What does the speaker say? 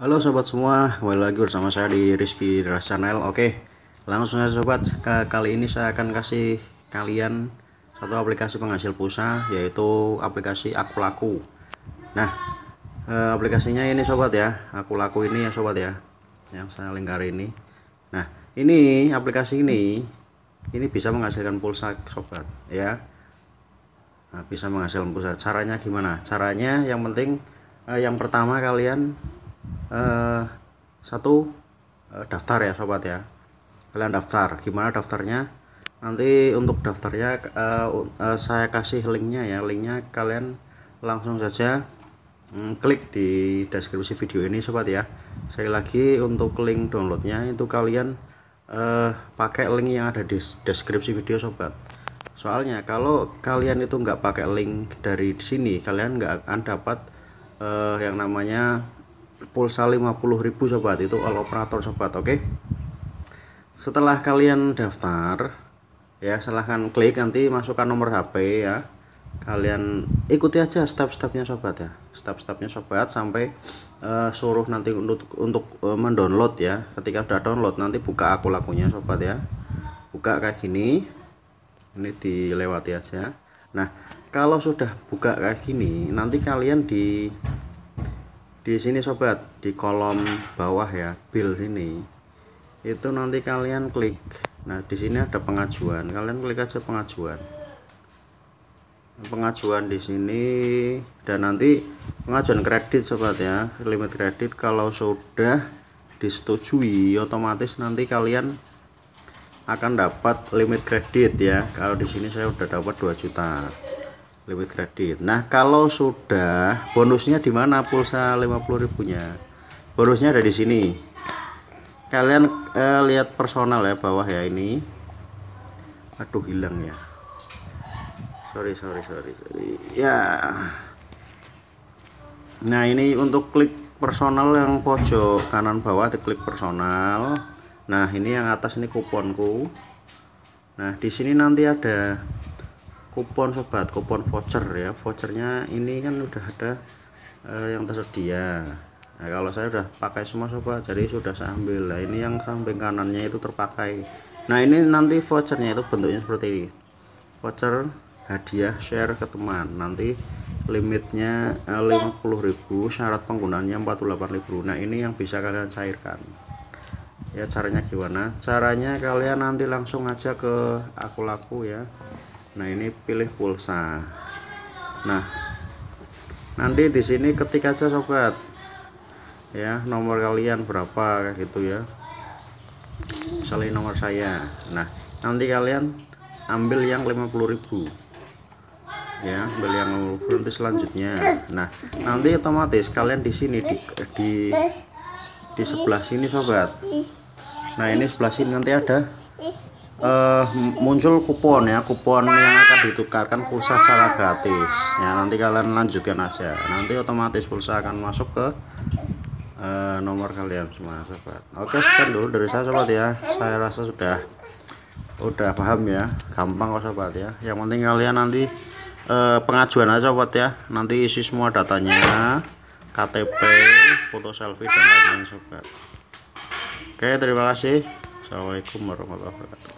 Halo sobat semua, kembali lagi bersama saya di Rizky Deras Channel. Oke, langsung saja sobat, kali ini saya akan kasih kalian satu aplikasi penghasil pulsa yaitu aplikasi Aku Laku. Nah, eh, aplikasinya ini sobat ya, Aku Laku ini ya sobat ya, yang saya lingkari ini. Nah, ini aplikasi ini ini bisa menghasilkan pulsa sobat ya. Nah, bisa menghasilkan pulsa. Caranya gimana? Caranya yang penting eh, yang pertama kalian Eh, satu eh, daftar ya sobat ya kalian daftar gimana daftarnya nanti untuk daftarnya uh, uh, saya kasih linknya ya linknya kalian langsung saja um, klik di deskripsi video ini sobat ya sekali lagi untuk link downloadnya itu kalian uh, pakai link yang ada di deskripsi video sobat soalnya kalau kalian itu nggak pakai link dari sini kalian nggak akan dapat uh, yang namanya pulsa 50.000 sobat itu all operator sobat oke okay? setelah kalian daftar ya silahkan klik nanti masukkan nomor HP ya kalian ikuti aja step-stepnya sobat ya step-stepnya sobat sampai uh, suruh nanti untuk untuk uh, mendownload ya ketika sudah download nanti buka aku lakunya sobat ya buka kayak gini ini dilewati aja nah kalau sudah buka kayak gini nanti kalian di di sini sobat di kolom bawah ya bill sini itu nanti kalian klik nah di sini ada pengajuan kalian klik aja pengajuan pengajuan di sini dan nanti pengajuan kredit sobat ya limit kredit kalau sudah disetujui otomatis nanti kalian akan dapat limit kredit ya kalau di sini saya udah dapat 2 juta lewat kredit. Nah, kalau sudah bonusnya di mana pulsa 50.000-nya? Bonusnya ada di sini. Kalian eh, lihat personal ya bawah ya ini. Aduh hilang ya. Sorry, sorry, sorry, sorry. Ya. Nah, ini untuk klik personal yang pojok kanan bawah klik personal. Nah, ini yang atas ini kuponku. Nah, di sini nanti ada kupon sobat kupon voucher ya vouchernya ini kan udah ada uh, yang tersedia nah kalau saya udah pakai semua sobat jadi sudah saya ambil nah ini yang samping kanannya itu terpakai nah ini nanti vouchernya itu bentuknya seperti ini voucher hadiah share ke teman nanti limitnya eh, 50.000 syarat penggunaannya 48.000 nah ini yang bisa kalian cairkan ya caranya gimana caranya kalian nanti langsung aja ke aku laku ya nah ini pilih pulsa nah nanti di sini ketik aja sobat ya nomor kalian berapa kayak gitu ya misalnya nomor saya nah nanti kalian ambil yang 50000 ya ambil yang nanti selanjutnya nah nanti otomatis kalian di sini di, di di sebelah sini sobat nah ini sebelah sini nanti ada uh, muncul kupon ya kupon yang akan ditukarkan pulsa secara gratis ya nanti kalian lanjutkan aja nanti otomatis pulsa akan masuk ke uh, nomor kalian semua sobat oke sekian dulu dari saya sobat ya saya rasa sudah udah paham ya gampang kok sobat ya yang penting kalian nanti uh, pengajuan aja sobat ya nanti isi semua datanya KTP foto selfie dan lain-lain sobat oke terima kasih Assalamualaikum warahmatullahi wabarakatuh